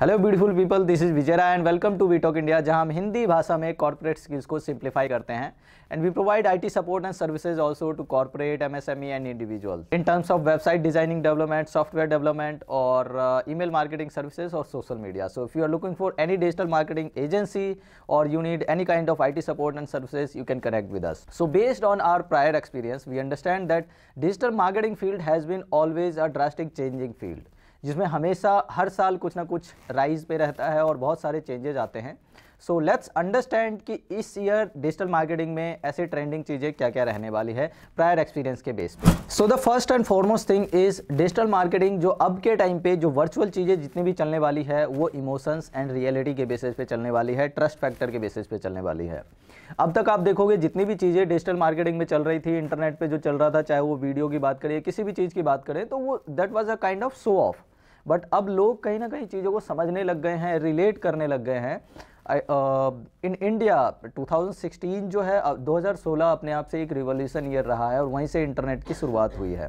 Hello beautiful people this is Vijay and welcome to we talk India जहां हम हिंदी भाषा में कॉर्पोरेट स्किल्स को सिंप्लीफाई करते हैं and we provide IT support and services also to corporate MSME and individual in terms of website designing development software development और email marketing services और social media so if you are looking for any digital marketing agency और you need any kind of I support and services you can connect with us so based on our prior experience we understand that digital marketing field has been always a drastic changing field जिसमें हमेशा हर साल कुछ ना कुछ rise पे रहता है और बहुत सारे चेंजेज आते हैं सो लेट्स अंडरस्टैंड कि इस ईयर डिजिटल मार्केटिंग में ऐसे ट्रेंडिंग चीज़ें क्या क्या रहने वाली है प्रायर एक्सपीरियंस के बेस पे so the first and foremost thing is digital marketing जो अब के टाइम पे जो वर्चुअल चीज़ें जितनी भी चलने वाली है वो इमोशंस एंड रियलिटी के बेसिस पे चलने वाली है ट्रस्ट फैक्टर के बेसिस पे चलने वाली है अब तक आप देखोगे जितनी भी चीज़ें डिजिटल मार्केटिंग में चल रही थी इंटरनेट पर जो चल रहा था चाहे वो वीडियो की बात करें किसी भी चीज़ की बात करें तो वो that was a kind of show off but अब लोग कहीं ना कहीं चीज़ों को समझने लग गए हैं रिलेट करने लग गए हैं इन इंडिया 2016 जो है 2016 अपने आप से एक रिवोल्यूशन ईयर रहा है और वहीं से इंटरनेट की शुरुआत हुई है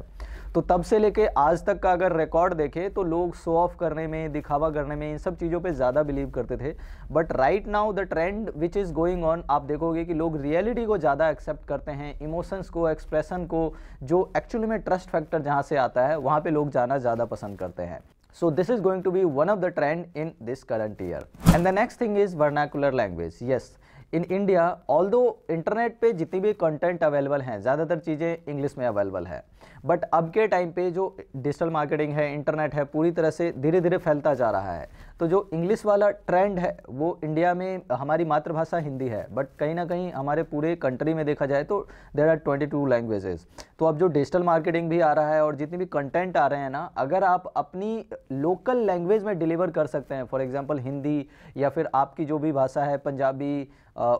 तो तब से लेके आज तक का अगर रिकॉर्ड देखें तो लोग शो ऑफ करने में दिखावा करने में इन सब चीज़ों पे ज़्यादा बिलीव करते थे but right now the trend which is going on आप देखोगे कि लोग रियलिटी को ज़्यादा एक्सेप्ट करते हैं इमोशंस को एक्सप्रेशन को जो एक्चुअली में ट्रस्ट फैक्टर जहाँ से आता है वहाँ पर लोग जाना ज़्यादा पसंद करते हैं So this is going to be one of the trend in this current year. And the next thing is vernacular language. Yes, in India although internet पे जितनी भी कंटेंट अवेलेबल हैं ज़्यादातर चीज़ें इंग्लिश में अवेलेबल है but अब के टाइम पे जो डिजिटल मार्केटिंग है इंटरनेट है पूरी तरह से धीरे धीरे फैलता जा रहा है तो जो इंग्लिश वाला ट्रेंड है वो इंडिया में हमारी मातृभाषा हिंदी है बट कहीं ना कहीं हमारे पूरे कंट्री में देखा जाए तो there are twenty two languages तो अब जो डिजिटल मार्केटिंग भी आ रहा है और जितने भी कंटेंट आ रहे हैं ना अगर आप अपनी लोकल लैंग्वेज में डिलीवर कर सकते हैं फॉर एग्जाम्पल हिंदी या फिर आपकी जो भी भाषा है पंजाबी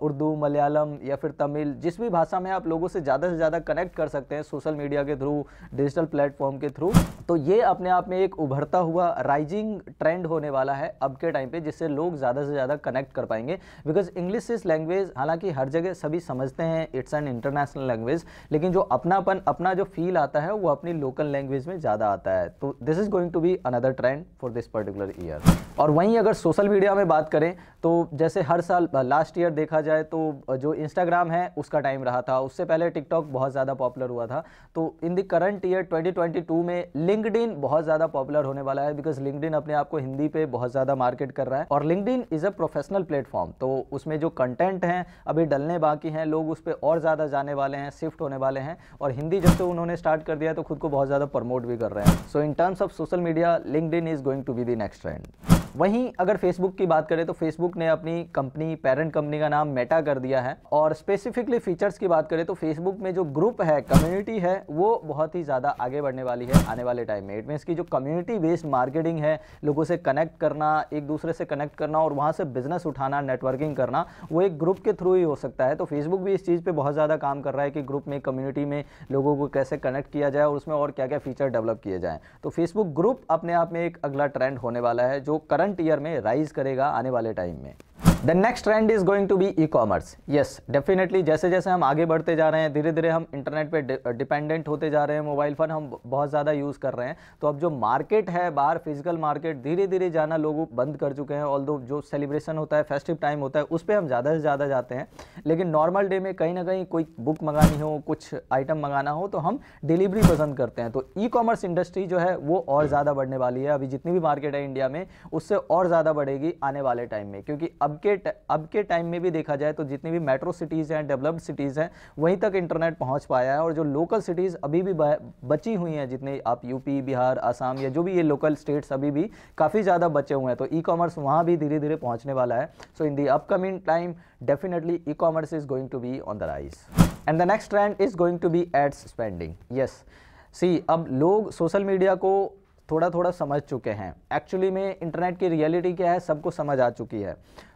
उर्दू मलयालम या फिर तमिल जिस भी भाषा में आप लोगों से ज़्यादा से ज़्यादा कनेक्ट कर सकते हैं सोशल मीडिया के थ्रू थ्रू डिजिटल प्लेटफॉर्म के थ्रू तो ये अपने आप में एक उभरता हुआ राइजिंग ट्रेंड होने वाला है अब के टाइम पे जिससे लोग ज़्यादा से ज़्यादा कनेक्ट कर पाएंगे बिकॉज इंग्लिश इस लैंग्वेज हालांकि हर जगह सभी समझते हैं इट्स एन इंटरनेशनल लैंग्वेज लेकिन जो अपनापन अपना जो फील आता है वो अपनी लोकल लैंग्वेज में ज़्यादा आता है तो this is going to be another trend for this particular year और वहीं अगर सोशल मीडिया में बात करें तो जैसे हर साल लास्ट ईयर देखा जाए तो जो इंस्टाग्राम है उसका टाइम रहा था उससे पहले टिकटॉक बहुत ज़्यादा पॉपुलर हुआ था तो इन द करंट ईयर 2022 में लिंकड बहुत ज़्यादा पॉपुलर होने वाला है बिकॉज लिंकड अपने आप को हिंदी पे बहुत ज़्यादा मार्केट कर रहा है और linked is a professional platform तो उसमें जो कंटेंट है अभी डलने बाकी हैं लोग उस पर और ज़्यादा जाने वाले हैं शिफ्ट होने वाले हैं और हिंदी जब से तो उन्होंने स्टार्ट कर दिया तो खुद को बहुत ज़्यादा प्रमोट भी कर रहे हैं so in terms of social media linked is going to be the next trend वहीं अगर फेसबुक की बात करें तो फेसबुक ने अपनी कंपनी पेरेंट कंपनी का नाम मेटा कर दिया है और स्पेसिफिकली फीचर्स की बात करें तो फेसबुक में जो ग्रुप है कम्युनिटी है वो बहुत ही ज़्यादा आगे बढ़ने वाली है आने वाले टाइम में इट मीन्स की जो कम्युनिटी बेस्ड मार्केटिंग है लोगों से कनेक्ट करना एक दूसरे से कनेक्ट करना और वहाँ से बिजनेस उठाना नेटवर्किंग करना वो एक ग्रुप के थ्रू ही हो सकता है तो फेसबुक भी इस चीज़ पर बहुत ज़्यादा काम कर रहा है कि ग्रुप में कम्युनिटी में लोगों को कैसे कनेक्ट किया जाए और उसमें और क्या क्या फीचर डेवलप किए जाएँ तो फेसबुक ग्रुप अपने आप में एक अगला ट्रेंड होने वाला है जो करंट ईयर में राइज करेगा आने वाले टाइम में the next trend is going to be e commerce yes definitely जैसे जैसे हम आगे बढ़ते जा रहे हैं धीरे धीरे हम इंटरनेट पे डिपेंडेंट होते जा रहे हैं मोबाइल फ़ोन हम बहुत ज़्यादा यूज़ कर रहे हैं तो अब जो मार्केट है बाहर फिजिकल मार्केट धीरे धीरे जाना लोग बंद कर चुके हैं ऑल जो सेलिब्रेशन होता है फेस्टिव टाइम होता है उस पर हम ज़्यादा से ज़्यादा जाते हैं लेकिन नॉर्मल डे में कहीं ना कहीं कोई बुक मंगानी हो कुछ आइटम मंगाना हो तो हम डिलीवरी पसंद करते हैं तो ई कॉमर्स इंडस्ट्री जो है वो और ज़्यादा बढ़ने वाली है अभी जितनी भी मार्केट है इंडिया में उससे और ज़्यादा बढ़ेगी आने वाले टाइम में क्योंकि अब अब के अब के टाइम में भी देखा जाए तो जितनी भी मेट्रो सिटीज़ हैं डेवलप्ड सिटीज़ हैं वहीं तक इंटरनेट पहुंच पाया है और जो लोकल सिटीज़ अभी भी बची हुई हैं जितने आप यूपी बिहार आसाम या जो भी ये लोकल स्टेट्स अभी भी काफ़ी ज़्यादा बचे हुए हैं तो ई कॉमर्स वहाँ भी धीरे धीरे पहुँचने वाला है so in the upcoming time definitely e commerce is going to be on the rise and the next trend is going to be ads spending yes see अब लोग सोशल मीडिया को थोड़ा थोड़ा समझ चुके हैं एक्चुअली में इंटरनेट की रियलिटी क्या है सबको समझ आ चुकी है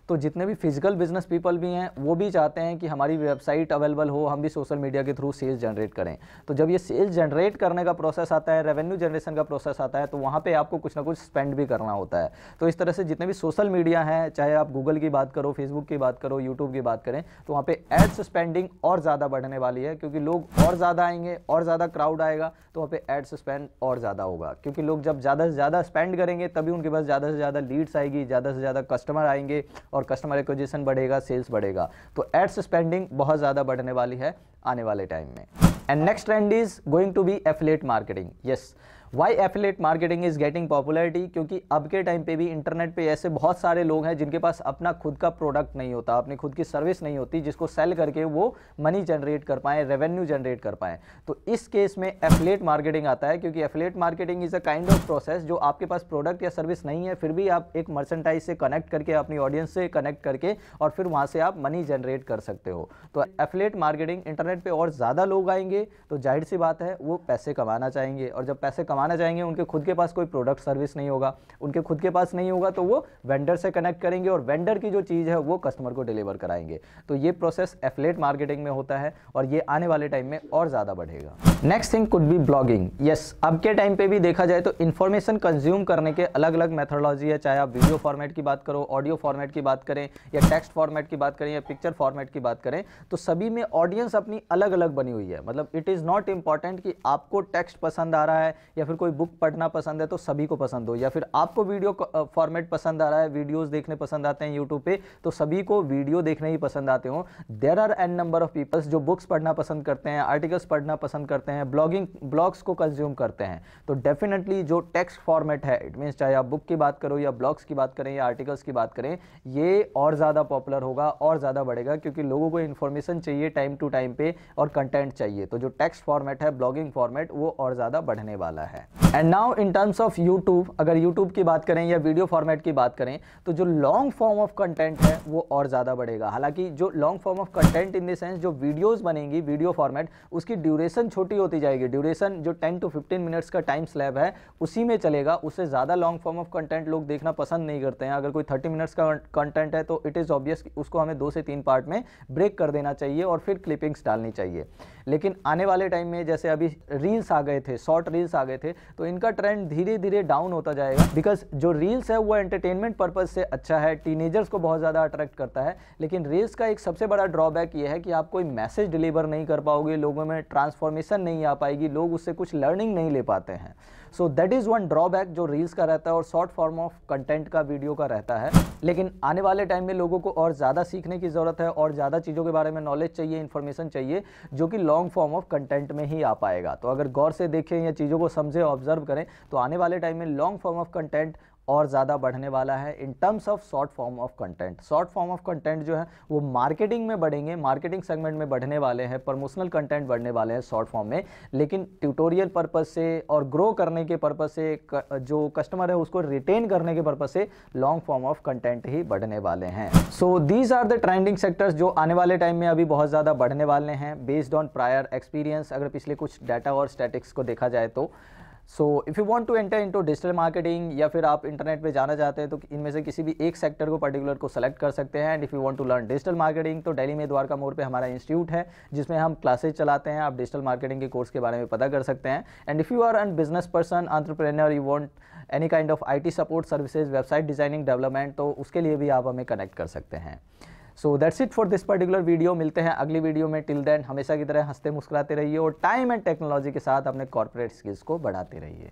तो जितने भी फिजिकल बिजनेस पीपल भी हैं वो भी चाहते हैं कि हमारी वेबसाइट अवेलेबल हो हम भी सोशल मीडिया के थ्रू सेल्स जनरेट करें तो जब ये सेल्स जनरेट करने का प्रोसेस आता है रेवेन्यू जनरेशन का प्रोसेस आता है तो वहाँ पर आपको कुछ ना कुछ स्पेंड भी करना होता है तो इस तरह से जितने भी सोशल मीडिया हैं चाहे आप गूगल की बात करो फेसबुक की बात करो यूट्यूब की बात करें तो वहाँ पर एड्स स्पेंडिंग और ज़्यादा बढ़ने वाली है क्योंकि लोग और ज़्यादा आएंगे और ज़्यादा क्राउड आएगा तो वहाँ पर एड्स स्पेंड और ज़्यादा होगा क्योंकि लोग जब ज़्यादा से ज़्यादा स्पेंड करेंगे तभी उनके पास ज़्यादा से ज़्यादा लीड्स आएगी ज़्यादा से ज़्यादा कस्टमर आएंगे और कस्टमर एक्विजिशन बढ़ेगा सेल्स बढ़ेगा तो एड्स स्पेंडिंग बहुत ज़्यादा बढ़ने वाली है आने वाले टाइम में and next trend is going to be affiliate marketing yes why affiliate marketing is getting popularity क्योंकि अब के टाइम पे भी इंटरनेट पे ऐसे बहुत सारे लोग हैं जिनके पास अपना खुद का प्रोडक्ट नहीं होता अपनी खुद की सर्विस नहीं होती जिसको सेल करके वो मनी जनरेट कर पाएँ रेवेन्यू जनरेट कर पाएँ तो इस केस में एफिलेट मार्केटिंग आता है क्योंकि affiliate marketing is a kind of process जो आपके पास प्रोडक्ट या सर्विस नहीं है फिर भी आप एक मर्सेंटाइज से कनेक्ट करके अपनी ऑडियंस से कनेक्ट करके और फिर वहाँ से आप मनी जनरेट कर सकते हो तो एफिलेट मार्केटिंग इंटरनेट पर और ज़्यादा लोग आएंगे तो जाहिर सी बात है वो पैसे कमाना चाहेंगे और जब पैसे कमा कमाना चाहेंगे उनके खुद के पास कोई प्रोडक्ट सर्विस नहीं होगा उनके खुद के पास नहीं होगा तो वो वेंडर से कनेक्ट करेंगे और वेंडर की जो चीज़ है वो कस्टमर को डिलीवर कराएंगे तो ये प्रोसेस एफलेट मार्केटिंग में होता है और ये आने वाले टाइम में और ज़्यादा बढ़ेगा next thing could be blogging yes अब के टाइम पर भी देखा जाए तो इन्फॉर्मेशन कंज्यूम करने के अलग अलग मेथडोलॉजी है चाहे आप वीडियो फॉर्मेट की बात करो ऑडियो फॉर्मेट की बात करें या टेक्स्ट फॉर्मेट की बात करें या पिक्चर फॉर्मेट की बात करें तो सभी में ऑडियंस अपनी अलग अलग बनी हुई है मतलब इट इज़ नॉट इम्पॉर्टेंट कि आपको टेक्स्ट पसंद आ रहा है या फिर कोई बुक पढ़ना पसंद है तो सभी को पसंद हो या फिर आपको वीडियो फॉर्मेट पसंद आ रहा है वीडियोस देखने पसंद आते हैं यूट्यूब पे तो सभी को वीडियो देखने ही पसंद आते हो there are an number of peoples जो बुक्स पढ़ना पसंद करते हैं आर्टिकल्स पढ़ना पसंद करते हैं ब्लॉगिंग ब्लॉग्स को कंज्यूम करते हैं तो डेफिनेटली जो टेक्स्ट फॉर्मेट है इट मीन्स चाहे आप बुक की बात करो या ब्लॉग्स की बात करें या आर्टिकल्स की बात करें ये और ज़्यादा पॉपुलर होगा और ज़्यादा बढ़ेगा क्योंकि लोगों को इन्फॉर्मेशन चाहिए टाइम टू टाइम पे और कंटेंट चाहिए तो जो टेक्स्ट फॉर्मेट है ब्लॉगिंग फॉर्मेट वो और ज़्यादा बढ़ने वाला है back. And now in terms of YouTube अगर यूट्यूब की बात करें या वीडियो फॉर्मेट की बात करें तो जो लॉन्ग फॉर्म ऑफ कंटेंट है वो और ज़्यादा बढ़ेगा हालांकि जो long form of content in the sense जो वीडियोस बनेंगी वीडियो फॉर्मेट उसकी ड्यूरेशन छोटी होती जाएगी ड्यूरेशन जो 10 टू 15 मिनट्स का टाइम स्लैब है उसी में चलेगा उससे ज़्यादा लॉन्ग फॉर्म ऑफ कंटेंट लोग देखना पसंद नहीं करते हैं अगर कोई थर्टी मिनट्स का कंटेंट है तो इट इज़ ऑब्वियस उसको हमें दो से तीन पार्ट में ब्रेक कर देना चाहिए और फिर क्लिपिंग्स डालनी चाहिए लेकिन आने वाले टाइम में जैसे अभी रील्स आ गए थे शॉर्ट रील्स आ गए थे तो तो इनका ट्रेंड धीरे धीरे डाउन होता जाएगा बिकॉज जो रील्स है वो एंटरटेनमेंट पर्पज से अच्छा है टीनेजर्स को बहुत ज़्यादा अट्रैक्ट करता है लेकिन रील्स का एक सबसे बड़ा ड्रॉबैक ये है कि आप कोई मैसेज डिलीवर नहीं कर पाओगे लोगों में ट्रांसफॉर्मेशन नहीं आ पाएगी लोग उससे कुछ लर्निंग नहीं ले पाते हैं so that is one drawback जो रील्स का रहता है और शॉर्ट फॉर्म ऑफ कंटेंट का वीडियो का रहता है लेकिन आने वाले टाइम में लोगों को और ज़्यादा सीखने की ज़रूरत है और ज़्यादा चीज़ों के बारे में नॉलेज चाहिए इन्फॉर्मेशन चाहिए जो कि लॉन्ग फॉर्म ऑफ कंटेंट में ही आ पाएगा तो अगर गौर से देखें या चीज़ों को समझें ऑब्जर्व करें तो आने वाले टाइम में लॉन्ग फॉर्म ऑफ कंटेंट और ज़्यादा बढ़ने वाला है in terms of short form of content short form of content जो है वो मार्केटिंग में बढ़ेंगे मार्केटिंग सेगमेंट में बढ़ने वाले हैं प्रमोशनल कंटेंट बढ़ने वाले हैं शॉर्ट फॉर्म में लेकिन ट्यूटोरियल पर्पज़ से और ग्रो करने के पर्पज़ से जो कस्टमर है उसको रिटेन करने के पर्पज़ से लॉन्ग फॉर्म ऑफ कंटेंट ही बढ़ने वाले हैं so these are the trending sectors जो आने वाले टाइम में अभी बहुत ज़्यादा बढ़ने वाले हैं बेस्ड ऑन प्रायर एक्सपीरियंस अगर पिछले कुछ डाटा और स्टैटिक्स को देखा जाए तो so if you want to enter into digital marketing या फिर आप इंटरनेट पे जाना चाहते हैं तो इनमें से किसी भी एक सेक्टर को पर्टिकुलर को सेलेक्ट कर सकते हैं and if you want to learn digital marketing तो दिल्ली में द्वारका मोड़ पे हमारा इंस्टीट्यूट है जिसमें हम क्लासेज चलाते हैं आप डिजिटल मार्केटिंग के कोर्स के बारे में पता कर सकते हैं and if you are an business person entrepreneur you want any kind of I support services website designing development तो उसके लिए भी आप हमें कनेक्ट कर सकते हैं so that's it for this particular video मिलते हैं अगली वीडियो में टिल देन हमेशा की तरह हंसते मुस्कुराते रहिए और टाइम एंड टेक्नोलॉजी के साथ अपने कॉरपोरेट स्किल्स को बढ़ाते रहिए